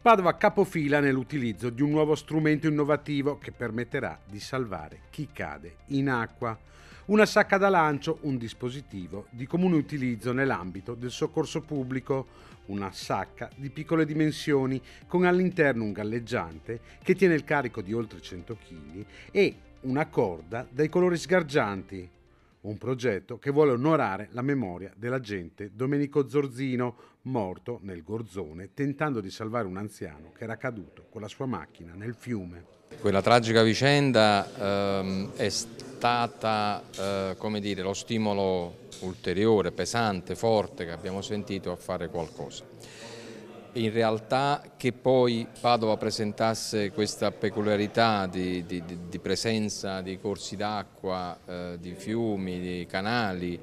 Padova capofila nell'utilizzo di un nuovo strumento innovativo che permetterà di salvare chi cade in acqua. Una sacca da lancio, un dispositivo di comune utilizzo nell'ambito del soccorso pubblico, una sacca di piccole dimensioni con all'interno un galleggiante che tiene il carico di oltre 100 kg e una corda dai colori sgargianti, un progetto che vuole onorare la memoria dell'agente Domenico Zorzino, morto nel Gorzone, tentando di salvare un anziano che era caduto con la sua macchina nel fiume. Quella tragica vicenda ehm, è stata eh, dire, lo stimolo ulteriore, pesante, forte che abbiamo sentito a fare qualcosa in realtà che poi Padova presentasse questa peculiarità di, di, di presenza di corsi d'acqua, eh, di fiumi, di canali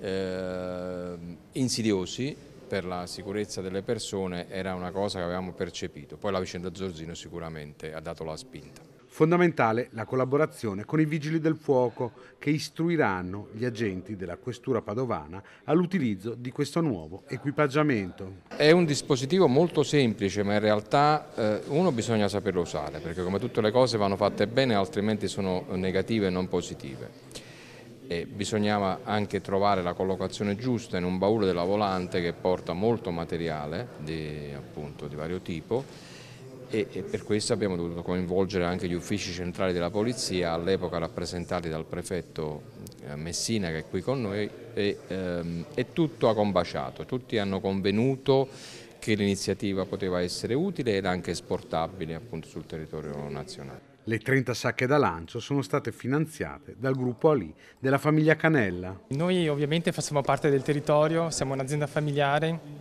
eh, insidiosi per la sicurezza delle persone era una cosa che avevamo percepito. Poi la vicenda Zorzino sicuramente ha dato la spinta. Fondamentale la collaborazione con i vigili del fuoco che istruiranno gli agenti della Questura Padovana all'utilizzo di questo nuovo equipaggiamento. È un dispositivo molto semplice ma in realtà eh, uno bisogna saperlo usare perché come tutte le cose vanno fatte bene altrimenti sono negative e non positive. E bisognava anche trovare la collocazione giusta in un baule della volante che porta molto materiale di, appunto, di vario tipo e, e per questo abbiamo dovuto coinvolgere anche gli uffici centrali della polizia, all'epoca rappresentati dal prefetto eh, Messina che è qui con noi e, ehm, e tutto ha combaciato, tutti hanno convenuto che l'iniziativa poteva essere utile ed anche esportabile appunto, sul territorio nazionale. Le 30 sacche da lancio sono state finanziate dal gruppo Ali della famiglia Canella. Noi ovviamente facciamo parte del territorio, siamo un'azienda familiare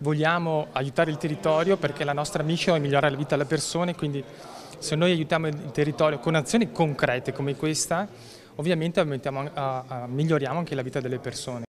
vogliamo aiutare il territorio perché la nostra mission è migliorare la vita delle persone, quindi se noi aiutiamo il territorio con azioni concrete come questa, ovviamente a, a, eh, eh, miglioriamo anche la vita delle persone.